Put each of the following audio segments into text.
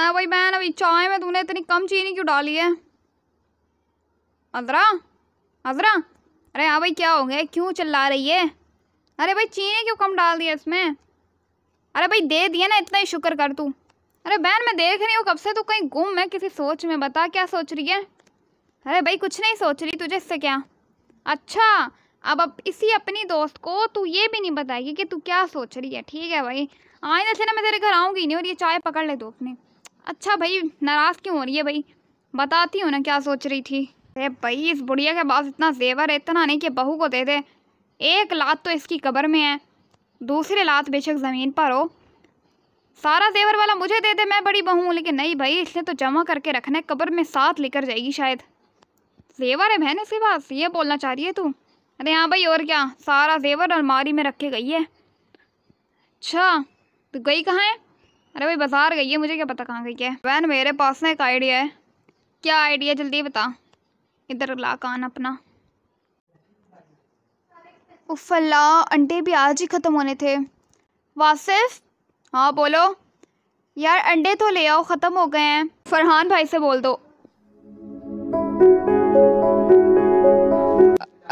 हाँ भाई बहन अभी चाय में तूने इतनी कम चीनी क्यों डाली है अदरा अदरा अरे हाँ भाई क्या हो गया क्यों चिल्ला रही है अरे भाई चीनी क्यों कम डाल दिया इसमें अरे भाई दे दिया ना इतना ही शुक्र कर तू अरे बहन मैं देख रही हूँ कब से तू कहीं गुम है किसी सोच में बता क्या सोच रही है अरे भाई कुछ नहीं सोच रही तुझे इससे क्या अच्छा अब अब इसी अपनी दोस्त को तू ये भी नहीं बताएगी कि तू क्या सोच रही है ठीक है भाई आए से ना मैं तेरे घर आऊँगी नहीं और ये चाय पकड़ ले दो अपनी अच्छा भाई नाराज़ क्यों हो रही है भाई बताती हूँ ना क्या सोच रही थी अरे भाई इस बुढ़िया के पास इतना जेवर है इतना नहीं कि बहू को दे दे एक लात तो इसकी कबर में है दूसरी लात बेशक ज़मीन पर हो सारा जेवर वाला मुझे दे दे मैं बड़ी बहू लेकिन नहीं भाई इसने तो जमा करके रखना है कब्र में साथ लेकर जाएगी शायद जेवर है बहन इसके पास ये बोलना चाह रही है तू अरे हाँ भाई और क्या सारा जेवर अलमारी में रखे गई है अच्छा तो गई कहाँ है अरे भाई बाजार गई है मुझे क्या पता कहाँ गई है वैन मेरे पास ना एक आइडिया है क्या आइडिया जल्दी बता इधर ला कान अपना उफला अंडे भी आज ही ख़त्म होने थे वासिफ हाँ बोलो यार अंडे तो ले आओ ख़त्म हो गए हैं फरहान भाई से बोल दो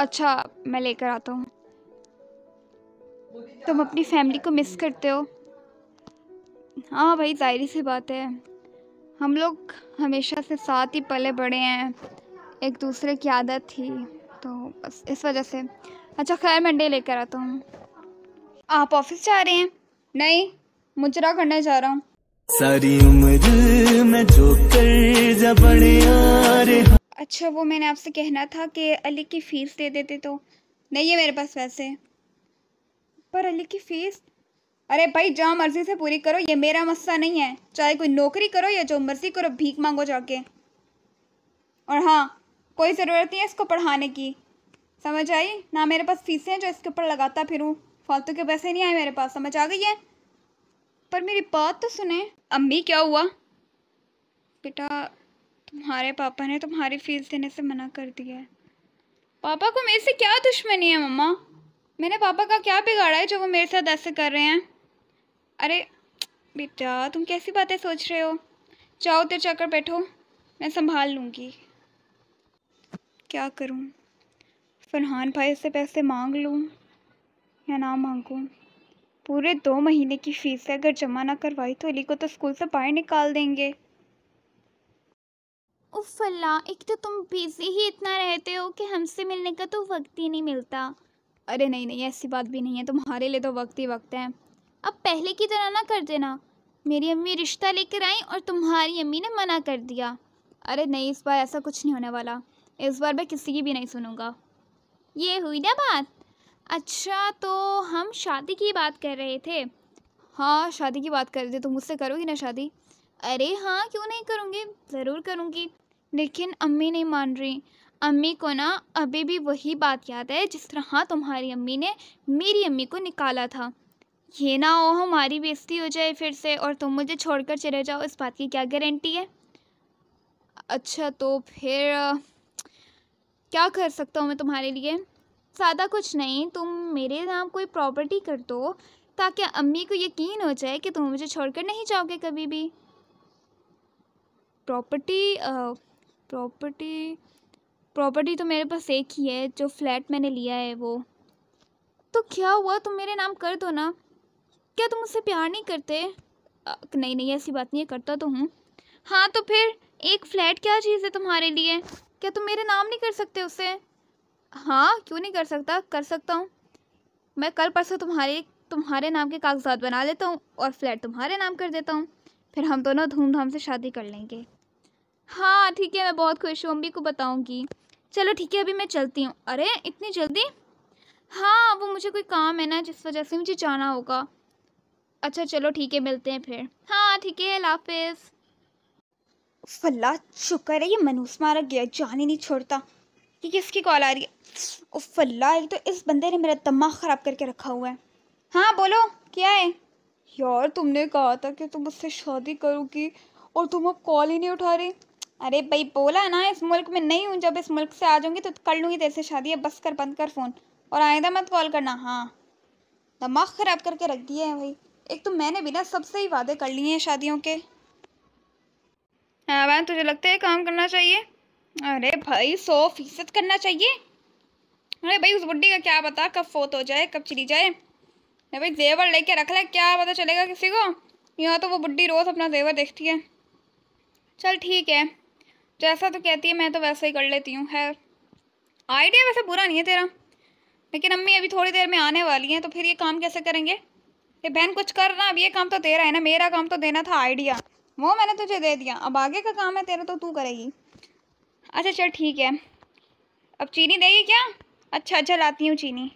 अच्छा मैं लेकर आता हूँ तुम अपनी फैमिली को मिस करते हो हाँ भाई जाहिर सी बात है हम लोग हमेशा से साथ ही पले बड़े हैं एक दूसरे की आदत थी तो बस इस वजह से अच्छा खैर मंडे लेकर आता हूँ आप ऑफिस जा रहे हैं नहीं मुजरा करने जा रहा हूँ सारी उम्र में जो कर अच्छा वो मैंने आपसे कहना था कि अली की फ़ीस दे देते तो नहीं है मेरे पास वैसे पर अली की फ़ीस अरे भाई जहाँ मर्जी से पूरी करो ये मेरा मस्सा नहीं है चाहे कोई नौकरी करो या जो मर्जी करो भीख मांगो जाके और हाँ कोई ज़रूरत नहीं है इसको पढ़ाने की समझ आई ना मेरे पास फीसें हैं जो इसके ऊपर लगाता फिरूँ फालतू के पैसे नहीं आए मेरे पास समझ आ गई है पर मेरी बात तो सुने अम्मी क्या हुआ बेटा तुम्हारे पापा ने तुम्हारी फीस देने से मना कर दिया है पापा को मेरे से क्या दुश्मनी है मम्मा मैंने पापा का क्या बिगाड़ा है जो वो मेरे साथ ऐसे कर रहे हैं अरे बेटा तुम कैसी बातें सोच रहे हो जाओ उधर जाकर बैठो मैं संभाल लूँगी क्या करूँ फरहान भाई से पैसे मांग लूँ या ना मांगूँ पूरे दो महीने की फ़ीस है अगर जमा ना करवाई तो अली को तो स्कूल से बाहर निकाल देंगे उफ एक तो तुम बिज़ी ही इतना रहते हो कि हमसे मिलने का तो वक्त ही नहीं मिलता अरे नहीं नहीं ऐसी बात भी नहीं है तुम्हारे लिए तो वक्त ही वक्त है अब पहले की तरह ना कर देना मेरी अम्मी रिश्ता लेकर आई और तुम्हारी अम्मी ने मना कर दिया अरे नहीं इस बार ऐसा कुछ नहीं होने वाला इस बार मैं किसी की भी नहीं सुनूंगा ये हुई ना बात अच्छा तो हम शादी की बात कर रहे थे हाँ शादी की बात कर रहे थे तुम तो मुझसे करोगी ना शादी अरे हाँ क्यों नहीं करूँगी ज़रूर करूँगी लेकिन अम्मी नहीं मान रही अम्मी को ना अभी भी वही बात याद है जिस तरह हाँ, तुम्हारी अम्मी ने मेरी अम्मी को निकाला था ये ना हो हमारी बेइज्जती हो जाए फिर से और तुम मुझे छोड़कर चले जाओ इस बात की क्या गारंटी है अच्छा तो फिर क्या कर सकता हूँ मैं तुम्हारे लिए ज़्यादा कुछ नहीं तुम मेरे नाम कोई प्रॉपर्टी कर दो ताकि अम्मी को यकीन हो जाए कि तुम मुझे छोड़कर नहीं जाओगे कभी भी प्रॉपर्टी प्रॉपर्टी प्रॉपर्टी तो मेरे पास एक ही है जो फ्लैट मैंने लिया है वो तो क्या हुआ तुम मेरे नाम कर दो ना क्या तुम मुझसे प्यार नहीं करते नहीं नहीं ऐसी बात नहीं है करता तो हूँ हाँ तो फिर एक फ़्लैट क्या चीज़ है तुम्हारे लिए क्या तुम मेरे नाम नहीं कर सकते उससे हाँ क्यों नहीं कर सकता कर सकता हूँ मैं कल परसों तुम्हारे तुम्हारे नाम के कागजात बना लेता हूँ और फ्लैट तुम्हारे नाम कर देता हूँ फिर हम दोनों धूमधाम से शादी कर लेंगे हाँ ठीक है मैं बहुत खुश हूँ अम्मी को बताऊँगी चलो ठीक है अभी मैं चलती हूँ अरे इतनी जल्दी हाँ वो मुझे कोई काम है ना जिस वजह से मुझे जाना होगा अच्छा चलो ठीक है मिलते हैं फिर हाँ ठीक है हाफिज़ फल्ला शुक्र है ये मनूस मारा गया जान ही नहीं छोड़ता कि किसकी कॉल आ रही है फल्ला एक तो इस बंदे ने मेरा दिमाग ख़राब करके रखा हुआ है हाँ बोलो क्या है यार तुमने कहा था कि तुम उससे शादी करोगी और तुम अब कॉल ही नहीं उठा रही अरे भाई बोला ना इस मुल्क में नहीं हूँ जब इस मुल्क से आ जाऊँगी तो कर लूँगी तेरे से शादी है बस कर बंद कर फ़ोन और आएगा मत कॉल करना हाँ दिमाग ख़राब करके रख दिया है भाई एक तो मैंने भी ना सबसे ही वादे कर लिए हैं शादियों के हाँ तुझे लगता है काम करना चाहिए अरे भाई सौ फीसद करना चाहिए अरे भाई उस बुढ़ी का क्या पता कब फोत हो जाए कब चली जाए अरे भाई जेवर लेके रख ले क्या पता चलेगा किसी को यहाँ तो वो बुढ़ी रोज़ अपना जेवर देखती है चल ठीक है जैसा तो कहती है मैं तो वैसा ही कर लेती हूँ खैर आइडिया वैसे बुरा नहीं है तेरा लेकिन अम्मी अभी थोड़ी देर में आने वाली हैं तो फिर ये काम कैसे करेंगे ये बहन कुछ कर ना अब ये काम तो तेरा है ना मेरा काम तो देना था आइडिया वो मैंने तुझे दे दिया अब आगे का काम है तेरा तो तू करेगी अच्छा चल ठीक है अब चीनी देगी क्या अच्छा अच्छा लाती हूँ चीनी